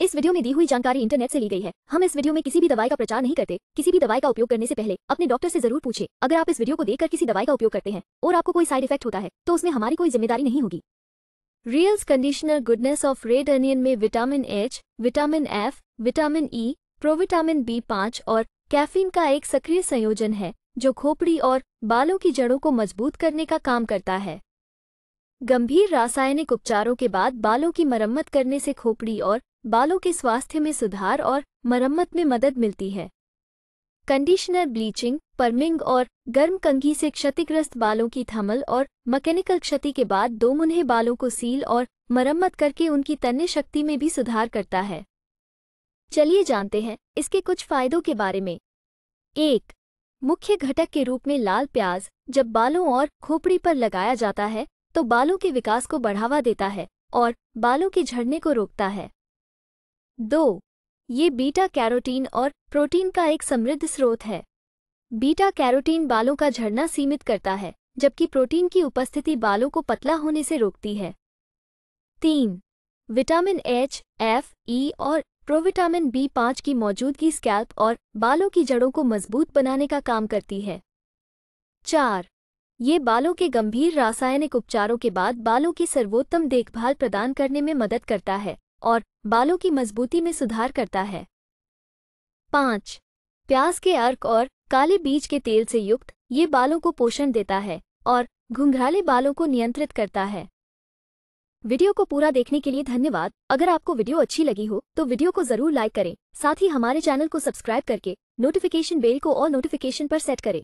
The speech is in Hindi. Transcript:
इस वीडियो में दी हुई जानकारी इंटरनेट से ली गई है हम इस वीडियो में किसी भी दवाई का प्रचार नहीं करते किसी भी दवाई का उपयोग करने से पहले अपने डॉक्टर से जरूर पूछे अगर आप इस वीडियो को देखकर किसी दवाई का उपयोग करते हैं और आपको कोई साइड इफेक्ट होता है तो उसमें हमारी कोई जिम्मेदारी नहीं होगी रियल्स conditioner goodness of red onion में vitamin H vitamin F vitamin E provitamin B और कैफिन का एक सक्रिय संयोजन है जो खोपड़ी और बालों की जड़ों को मजबूत करने का काम करता है गंभीर रासायनिक उपचारों के बाद बालों की मरम्मत करने से खोपड़ी और बालों के स्वास्थ्य में सुधार और मरम्मत में मदद मिलती है कंडीशनर ब्लीचिंग परमिंग और गर्म कंघी से क्षतिग्रस्त बालों की थमल और मैकेनिकल क्षति के बाद मुन्हे बालों को सील और मरम्मत करके उनकी तन्य शक्ति में भी सुधार करता है चलिए जानते हैं इसके कुछ फायदों के बारे में एक मुख्य घटक के रूप में लाल प्याज जब बालों और खोपड़ी पर लगाया जाता है तो बालों के विकास को बढ़ावा देता है और बालों के झड़ने को रोकता है दो ये बीटा कैरोटीन और प्रोटीन का एक समृद्ध स्रोत है बीटा कैरोटीन बालों का झड़ना सीमित करता है जबकि प्रोटीन की उपस्थिति बालों को पतला होने से रोकती है तीन विटामिन एच एफ ई और प्रोविटामिन बी पाँच की मौजूदगी स्कैल्प और बालों की जड़ों को मजबूत बनाने का काम करती है चार ये बालों के गंभीर रासायनिक उपचारों के बाद बालों की सर्वोत्तम देखभाल प्रदान करने में मदद करता है और बालों की मजबूती में सुधार करता है पाँच प्याज के अर्क और काले बीज के तेल से युक्त ये बालों को पोषण देता है और घुंघराले बालों को नियंत्रित करता है वीडियो को पूरा देखने के लिए धन्यवाद अगर आपको वीडियो अच्छी लगी हो तो वीडियो को जरूर लाइक करें साथ ही हमारे चैनल को सब्सक्राइब करके नोटिफिकेशन बेल को और नोटिफिकेशन पर सेट करें